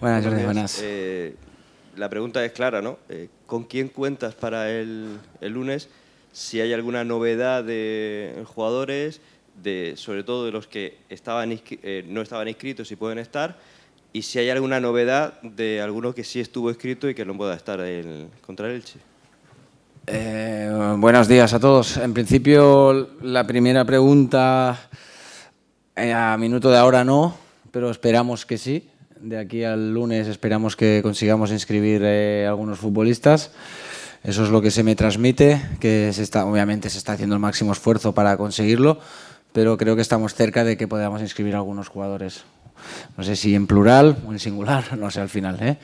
Buenas, Jordi, buenas. Eh, la pregunta es clara, ¿no? Eh, ¿Con quién cuentas para el, lunes? Si hay alguna novedad de jugadores, sobre todo de los que eh, no estaban inscritos y pueden estar, y si hay alguna novedad de alguno que sí estuvo inscrito y que no pueda estar contra el Elche. buenos días a todos. En principio, la primera pregunta a minuto de ahora no, pero esperamos que sí. De aquí al lunes esperamos que consigamos inscribir eh, algunos futbolistas. Eso es lo que se me transmite, que obviamente se está haciendo el máximo esfuerzo para conseguirlo, pero creo que estamos cerca de que podamos inscribir algunos jugadores. No sé si en plural o en singular, no sé al final. ¿eh?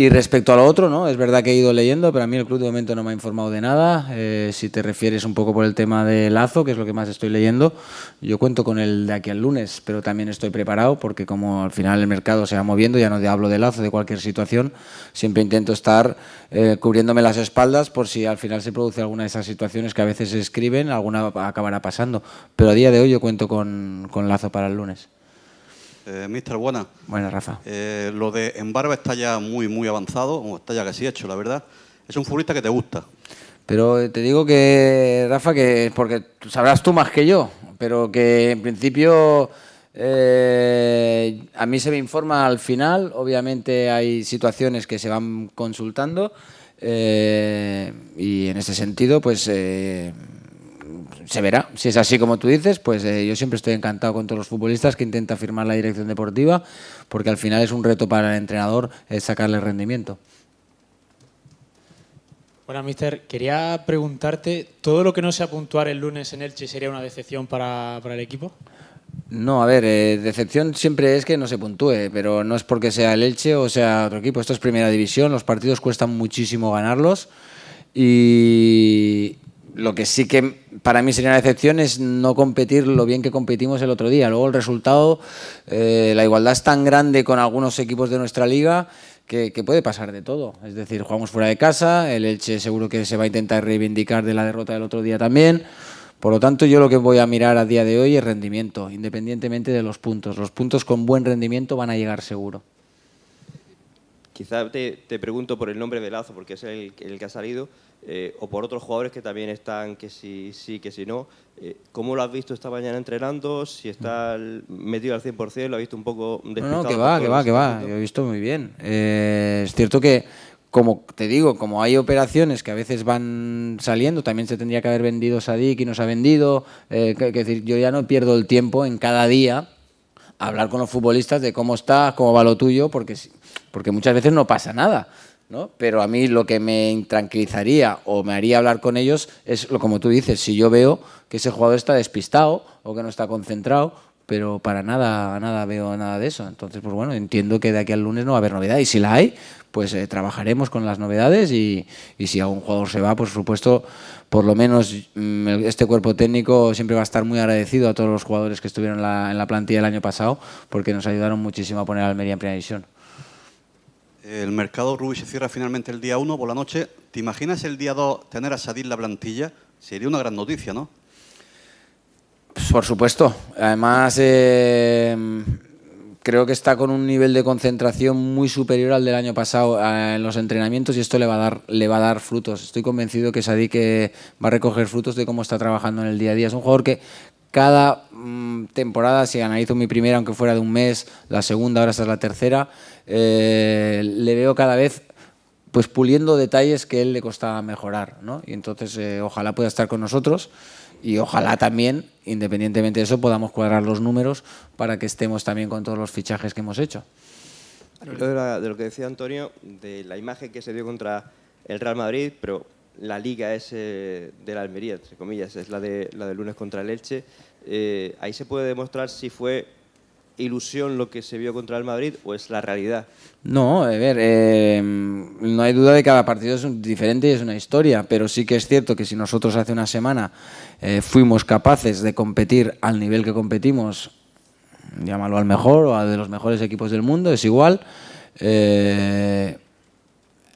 Y respecto a lo otro, ¿no? Es verdad que he ido leyendo, pero a mí el club de momento no me ha informado de nada. Eh, si te refieres un poco por el tema de Lazo, que es lo que más estoy leyendo, yo cuento con el de aquí al lunes, pero también estoy preparado porque como al final el mercado se va moviendo, ya no hablo de Lazo, de cualquier situación, siempre intento estar eh, cubriéndome las espaldas por si al final se produce alguna de esas situaciones que a veces se escriben, alguna acabará pasando. Pero a día de hoy yo cuento con Lazo para el lunes. Eh, mister, buena. Buena, Rafa. Eh, lo de Embarba está ya muy, muy avanzado, está ya casi hecho, la verdad. Es un futbolista que te gusta. Pero eh, te digo que, Rafa, que porque sabrás tú más que yo, pero que en principio a mí se me informa al final, obviamente hay situaciones que se van consultando y en ese sentido, pues se verá. Si es así como tú dices, pues eh, yo siempre estoy encantado con todos los futbolistas que intenta firmar la dirección deportiva, porque al final es un reto para el entrenador sacarle rendimiento. Bueno, mister, quería preguntarte, ¿todo lo que no sea puntuar el lunes en Elche sería una decepción para, el equipo? No, a ver, eh, decepción siempre es que no se puntúe, pero no es porque sea el Elche o sea otro equipo. Esto es primera división, los partidos cuestan muchísimo ganarlos y, lo que sí que para mí sería una excepción es no competir lo bien que competimos el otro día. Luego el resultado, eh, la igualdad es tan grande con algunos equipos de nuestra liga que, que, puede pasar de todo. Es decir, jugamos fuera de casa, el Elche seguro que se va a intentar reivindicar de la derrota del otro día también. Por lo tanto, yo lo que voy a mirar a día de hoy es rendimiento, independientemente de los puntos. Los puntos con buen rendimiento van a llegar seguro. Quizá te, te, pregunto por el nombre de Lazo, porque es el, el que ha salido, eh, o por otros jugadores que también están, que sí, sí, que sí, no. Eh, ¿Cómo lo has visto esta mañana entrenando? Si está metido al 100%, lo has visto un poco No, no que va, que va, que va. Lo he visto muy bien. Eh, es cierto que, como te digo, como hay operaciones que a veces van saliendo, también se tendría que haber vendido Sadik y nos ha vendido. Que, decir, yo ya no pierdo el tiempo en cada día hablar con los futbolistas de cómo estás, cómo va lo tuyo, porque si, porque muchas veces no pasa nada. ¿no? Pero a mí lo que me intranquilizaría o me haría hablar con ellos es lo como tú dices, si yo veo que ese jugador está despistado o que no está concentrado, pero para nada, nada veo nada de eso. Entonces, pues bueno, entiendo que de aquí al lunes no va a haber novedad y si la hay, pues eh, trabajaremos con las novedades y, si algún jugador se va, por supuesto, por lo menos mm, este cuerpo técnico siempre va a estar muy agradecido a todos los jugadores que estuvieron en la, en la plantilla el año pasado porque nos ayudaron muchísimo a poner a Almería en primera división. El mercado Rubí se cierra finalmente el día 1 por la noche. ¿Te imaginas el día 2 tener a Sadil la plantilla? Sería una gran noticia, ¿no? Pues, por supuesto. Además, eh, creo que está con un nivel de concentración muy superior al del año pasado eh, en los entrenamientos y esto le va a dar, le va a dar frutos. Estoy convencido que Sadik va a recoger frutos de cómo está trabajando en el día a día. Es un jugador que cada mm, temporada, si analizo mi primera, aunque fuera de un mes, la segunda, ahora esta es la tercera, eh, le veo cada vez pues puliendo detalles que él le costaba mejorar, ¿no? Y entonces eh, ojalá pueda estar con nosotros y ojalá también, independientemente de eso, podamos cuadrar los números para que estemos también con todos los fichajes que hemos hecho. De, de, lo que decía Antonio, de la imagen que se dio contra el Real Madrid, pero la liga es de la Almería, entre comillas, es la de, la de lunes contra el Elche. Eh, ahí se puede demostrar si fue ilusión lo que se vio contra el Madrid o es la realidad. No, a ver, em, no hay duda de que cada partido es diferente y es una historia, pero sí que es cierto que si nosotros hace una semana eh, fuimos capaces de competir al nivel que competimos, llámalo al mejor o a de los mejores equipos del mundo, es igual. Eh,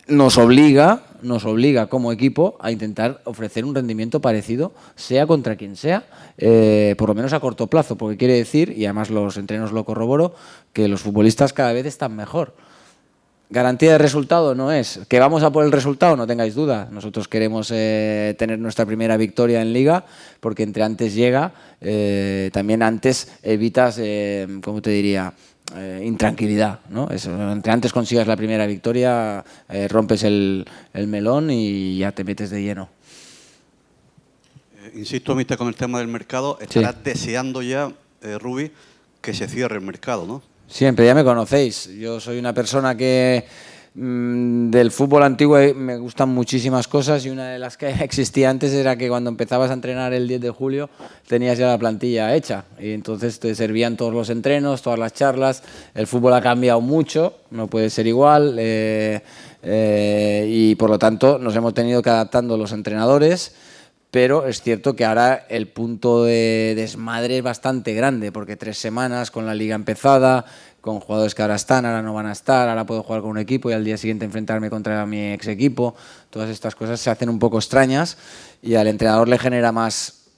nos obliga, nos obliga como equipo a intentar ofrecer un rendimiento parecido, sea contra quien sea, eh, por lo menos a corto plazo, porque quiere decir, y además los entrenos lo corroboro, que los futbolistas cada vez están mejor. Garantía de resultado no es. Que vamos a por el resultado, no tengáis duda. Nosotros queremos eh, tener nuestra primera victoria en liga, porque entre antes llega, eh, también antes evitas, ¿cómo te diría? Eh, intranquilidad. ¿no? entre antes consigas la primera victoria, eh, rompes el, melón y ya te metes de lleno. Eh, insisto, Mister, con el tema del mercado, estarás deseando ya, Rubi, que se cierre el mercado, ¿no? Siempre, ya me conocéis. Yo soy una persona que Mm, del fútbol antiguo me gustan muchísimas cosas y una de las que existía antes era que cuando empezabas a entrenar el 10 de julio tenías ya la plantilla hecha y entonces te servían todos los entrenos, todas las charlas. El fútbol ha cambiado mucho, no puede ser igual eh, eh, y por lo tanto nos hemos tenido que adaptando los entrenadores pero es cierto que ahora el punto de desmadre es bastante grande, porque tres semanas con la liga empezada, con jugadores que ahora están, ahora no van a estar, ahora puedo jugar con un equipo y al día siguiente enfrentarme contra mi ex equipo, todas estas cosas se hacen un poco extrañas y al entrenador le genera más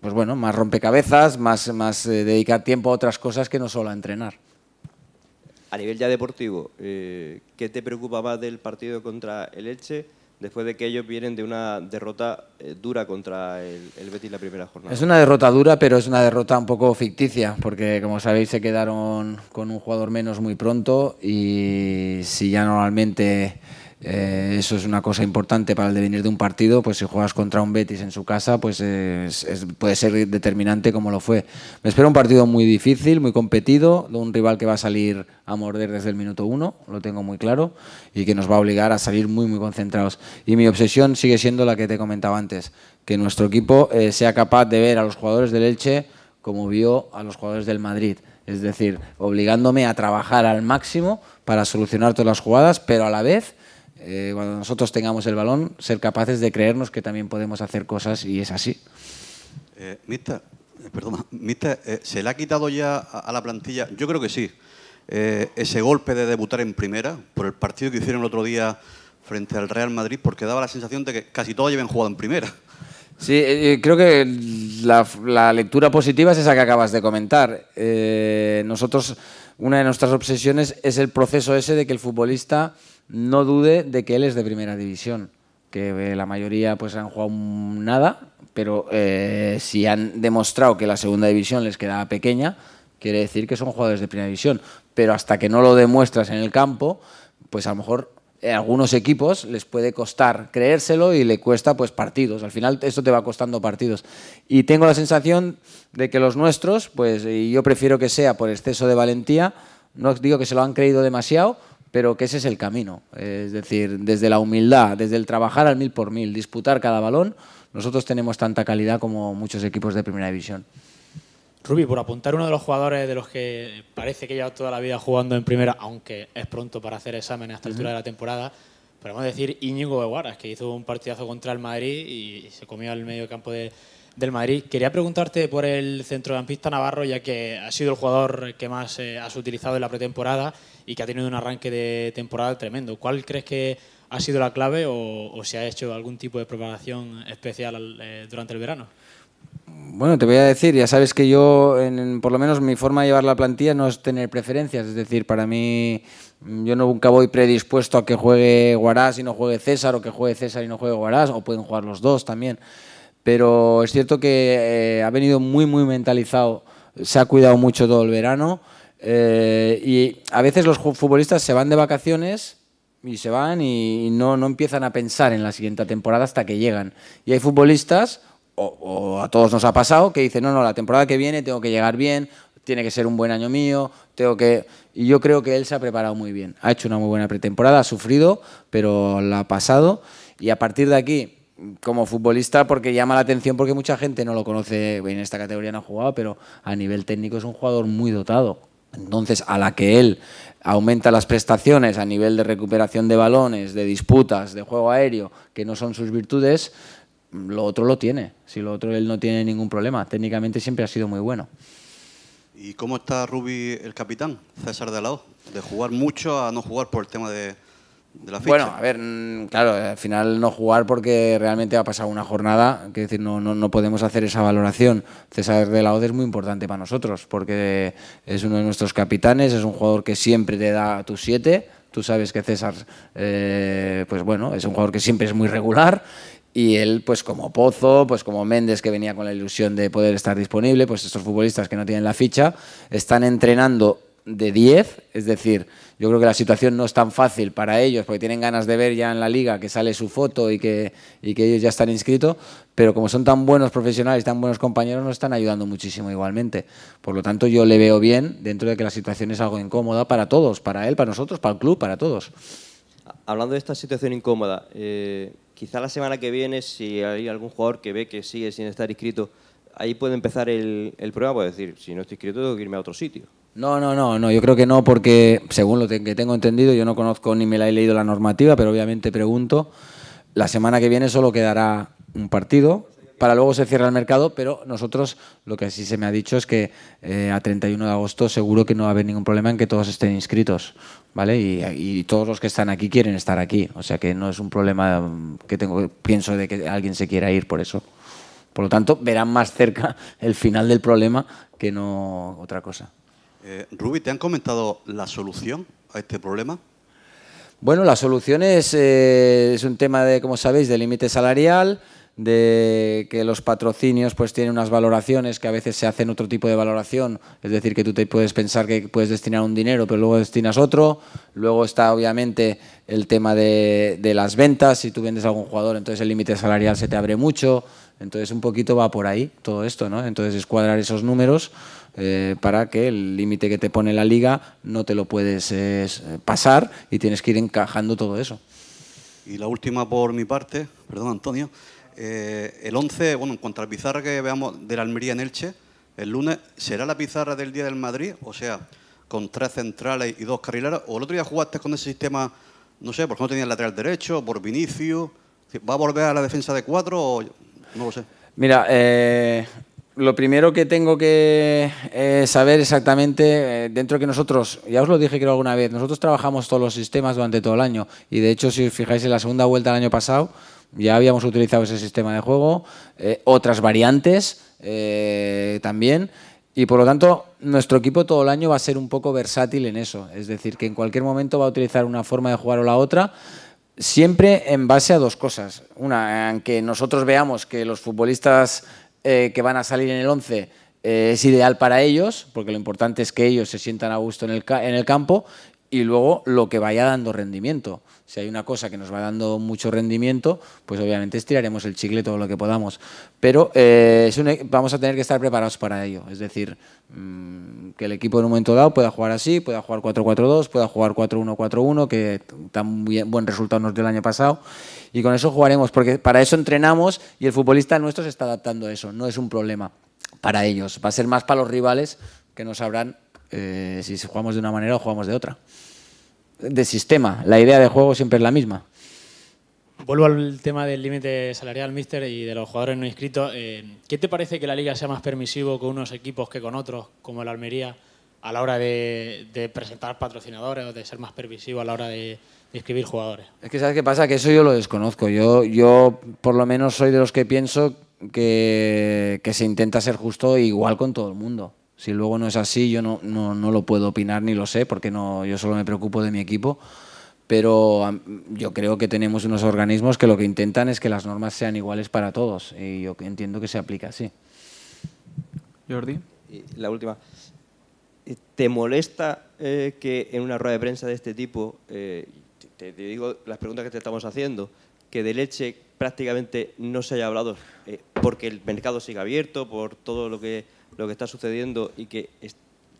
pues bueno, más rompecabezas, más, eh, dedicar tiempo a otras cosas que no solo a entrenar. A nivel ya deportivo, eh, ¿qué te preocupaba del partido contra el Elche? después de que ellos vienen de una derrota eh, dura contra el, el, Betis la primera jornada. Es una derrota dura, pero es una derrota un poco ficticia, porque como sabéis se quedaron con un jugador menos muy pronto y si ya normalmente eh, eso es una cosa importante para el devenir de un partido, pues si juegas contra un Betis en su casa, pues puede ser determinante como lo fue. Me espera un partido muy difícil, muy competido, de un rival que va a salir a morder desde el minuto uno, lo tengo muy claro, y que nos va a obligar a salir muy, muy concentrados. Y mi obsesión sigue siendo la que te comentaba antes, que nuestro equipo eh, sea capaz de ver a los jugadores del Elche como vio a los jugadores del Madrid. Es decir, obligándome a trabajar al máximo para solucionar todas las jugadas, pero a la vez eh, cuando nosotros tengamos el balón, ser capaces de creernos que también podemos hacer cosas y es así. Eh, eh perdona, eh, ¿se le ha quitado ya a, la plantilla? Yo creo que sí. ese golpe de debutar en primera por el partido que hicieron el otro día frente al Real Madrid, porque daba la sensación de que casi todos lleven jugado en primera. Sí, creo que la, lectura positiva es esa que acabas de comentar. nosotros, una de nuestras obsesiones es el proceso ese de que el futbolista no dude de que él es de primera división, que eh, la mayoría pues han jugado nada, pero eh, si han demostrado que la segunda división les quedaba pequeña, quiere decir que son jugadores de primera división. Pero hasta que no lo demuestras en el campo, pues a lo mejor eh, algunos equipos les puede costar creérselo y le cuesta pues partidos. Al final esto te va costando partidos. Y tengo la sensación de que los nuestros, pues y yo prefiero que sea por exceso de valentía, no digo que se lo han creído demasiado, pero que ese es el camino. Es decir, desde la humildad, desde el trabajar al mil por mil, disputar cada balón, nosotros tenemos tanta calidad como muchos equipos de primera división. Rubi, por apuntar uno de los jugadores de los que parece que lleva toda la vida jugando en primera, aunque es pronto para hacer exámenes a esta altura de la temporada, podemos decir Íñigo Guaras, que hizo un partidazo contra el Madrid y se comió al medio campo de, del Madrid. Quería preguntarte por el centrocampista Navarro, ya que ha sido el jugador que más eh, has utilizado en la pretemporada y que ha tenido un arranque de temporada tremendo. ¿Cuál crees que ha sido la clave o, si se ha hecho algún tipo de preparación especial eh, durante el verano? Bueno, te voy a decir, ya sabes que yo, en, por lo menos mi forma de llevar la plantilla no es tener preferencias, es decir, para mí mm, yo nunca voy predispuesto a que juegue Guarás y no juegue César, o que juegue César y no juegue Guarás, o pueden jugar los dos también pero es cierto que eh, ha venido muy, muy mentalizado, se ha cuidado mucho todo el verano eh, y a veces los futbolistas se van de vacaciones y se van y no, empiezan a pensar en la siguiente temporada hasta que llegan. Y hay futbolistas, o, o a todos nos ha pasado, que dicen, no, no, la temporada que viene tengo que llegar bien, tiene que ser un buen año mío, tengo que... Y yo creo que él se ha preparado muy bien, ha hecho una muy buena pretemporada, ha sufrido, pero la ha pasado. Y a partir de aquí, como futbolista porque llama la atención porque mucha gente no lo conoce, en esta categoría no ha jugado, pero a nivel técnico es un jugador muy dotado. Entonces, a la que él aumenta las prestaciones a nivel de recuperación de balones, de disputas, de juego aéreo, que no son sus virtudes, lo otro lo tiene. Si lo otro él no tiene ningún problema. Técnicamente siempre ha sido muy bueno. ¿Y cómo está Rubi el capitán, César de O? De jugar mucho a no jugar por el tema de, bueno, a ver, mm, claro, al final no jugar porque realmente ha pasado una jornada, que decir, no, no, no, podemos hacer esa valoración. César de la Ode es muy importante para nosotros porque es uno de nuestros capitanes, es un jugador que siempre te da tus siete. Tú sabes que César, eh, pues bueno, es un jugador que siempre es muy regular y él, pues como Pozo, pues como Méndez, que venía con la ilusión de poder estar disponible, pues estos futbolistas que no tienen la ficha, están entrenando de 10, es decir, yo creo que la situación no es tan fácil para ellos porque tienen ganas de ver ya en la liga que sale su foto y que, y que ellos ya están inscritos, pero como son tan buenos profesionales, tan buenos compañeros, nos están ayudando muchísimo igualmente. Por lo tanto, yo le veo bien dentro de que la situación es algo incómoda para todos, para él, para nosotros, para el club, para todos. Hablando de esta situación incómoda, eh, quizá la semana que viene, si hay algún jugador que ve que sigue sin estar inscrito, ahí puede empezar el, el problema, decir, si no estoy inscrito tengo que irme a otro sitio. No, no, no, no, yo creo que no, porque según lo que tengo entendido, yo no conozco ni me la he leído la normativa, pero obviamente pregunto. La semana que viene solo quedará un partido para luego se cierra el mercado, pero nosotros lo que sí se me ha dicho es que eh, a 31 de agosto seguro que no va a haber ningún problema en que todos estén inscritos, ¿vale? Y, y, todos los que están aquí quieren estar aquí, o sea que no es un problema mm, que tengo, pienso de que alguien se quiera ir por eso. Por lo tanto, verán más cerca el final del problema que no otra cosa. Eh, ¿te han comentado la solución a este problema? Bueno, la solución eh, es, un tema de, como sabéis, de límite salarial de que los patrocinios pues tienen unas valoraciones que a veces se hacen otro tipo de valoración, es decir, que tú te puedes pensar que puedes destinar un dinero, pero luego destinas otro. Luego está obviamente el tema de, de las ventas, si tú vendes a algún jugador, entonces el límite salarial se te abre mucho. Entonces un poquito va por ahí todo esto, ¿no? Entonces es cuadrar esos números eh, para que el límite que te pone la liga no te lo puedes eh, pasar y tienes que ir encajando todo eso. Y la última por mi parte, perdón Antonio, eh, el 11, bueno, en cuanto a la pizarra que veamos de la Almería en Elche, el lunes, ¿será la pizarra del día del Madrid? O sea, con tres centrales y dos carrileros, o el otro día jugaste con ese sistema, no sé, porque no tenías lateral derecho, por Vinicius, ¿va a volver a la defensa de cuatro o Mira, eh, lo primero que tengo que eh, saber exactamente, eh, dentro que nosotros, ya os lo dije creo alguna vez, nosotros trabajamos todos los sistemas durante todo el año y de hecho si os fijáis en la segunda vuelta del año pasado, ya habíamos utilizado ese sistema de juego, otras variantes también y por lo tanto nuestro equipo todo el año va a ser un poco versátil en eso, es decir, que en cualquier momento va a utilizar una forma de jugar o la otra siempre en base a dos cosas. Una, en que nosotros veamos que los futbolistas eh, que van a salir en el 11 eh, es ideal para ellos, porque lo importante es que ellos se sientan a gusto en el, en el campo, y luego lo que vaya dando rendimiento. Si hay una cosa que nos va dando mucho rendimiento, pues obviamente estiraremos el chicle todo lo que podamos. Pero eh, e, vamos a tener que estar preparados para ello. Es decir, mm, que el equipo en un momento dado pueda jugar así, pueda jugar 4-4-2, pueda jugar 4-1-4-1, que tan bien, buen resultado nos dio el año pasado. Y con eso jugaremos, porque para eso entrenamos y el futbolista nuestro se está adaptando a eso. No es un problema para ellos. Va a ser más para los rivales que nos habrán... Eh, si jugamos de una manera o jugamos de otra. De sistema, la idea de juego siempre es la misma. Vuelvo al tema del límite salarial, mister, y de los jugadores no inscritos. Eh, ¿Qué te parece que la liga sea más permisivo con unos equipos que con otros, como el Almería, a la hora de, presentar patrocinadores o de ser más permisivo a la hora de, inscribir jugadores? Es que sabes qué pasa, que eso yo lo desconozco. Yo, por lo menos soy de los que pienso que, que se intenta ser justo igual con todo el mundo. Si luego no es así, yo no, no, no lo puedo opinar ni lo sé, porque no, yo solo me preocupo de mi equipo pero yo creo que tenemos unos organismos que lo que intentan es que las normas sean iguales para todos y yo entiendo que se aplica así. Jordi. la última. ¿Te molesta eh, que en una rueda de prensa de este tipo, eh, te, digo las preguntas que te estamos haciendo, que de leche prácticamente no se haya hablado eh, porque el mercado sigue abierto, por todo lo que lo que está sucediendo y que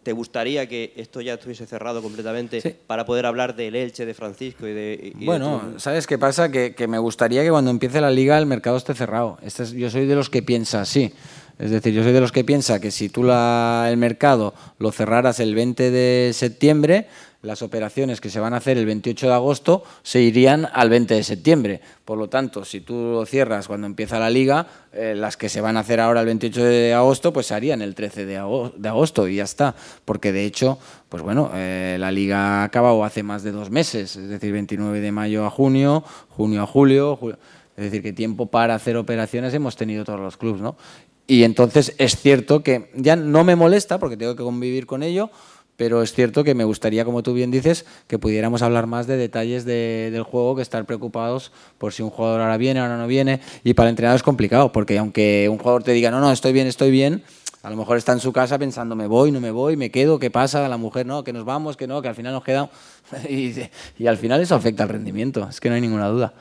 te gustaría que esto ya estuviese cerrado completamente para poder hablar del Elche, de Francisco y de... bueno, ¿sabes qué pasa? Que, me gustaría que cuando empiece la liga el mercado esté cerrado. Este yo soy de los que piensa así. Es decir, yo soy de los que piensa que si tú la, el mercado lo cerraras el 20 de septiembre, las operaciones que se van a hacer el 28 de agosto se irían al 20 de septiembre. Por lo tanto, si tú cierras cuando empieza la liga, eh, las que se van a hacer ahora el 28 de agosto, pues se harían el 13 de agosto, y ya está. Porque de hecho, pues bueno, eh, la liga ha acabado hace más de dos meses, es decir, 29 de mayo a junio, junio a julio. julio es decir, que tiempo para hacer operaciones hemos tenido todos los clubes, ¿no? Y entonces es cierto que ya no me molesta, porque tengo que convivir con ello, pero es cierto que me gustaría, como tú bien dices, que pudiéramos hablar más de detalles del juego, que estar preocupados por si un jugador ahora viene, ahora no viene, y para el entrenador es complicado, porque aunque un jugador te diga, no, no, estoy bien, estoy bien, a lo mejor está en su casa pensando, me voy, no me voy, me quedo, ¿qué pasa? La mujer, no, que nos vamos, que no, que al final nos quedamos. y al final eso afecta al rendimiento, es que no hay ninguna duda.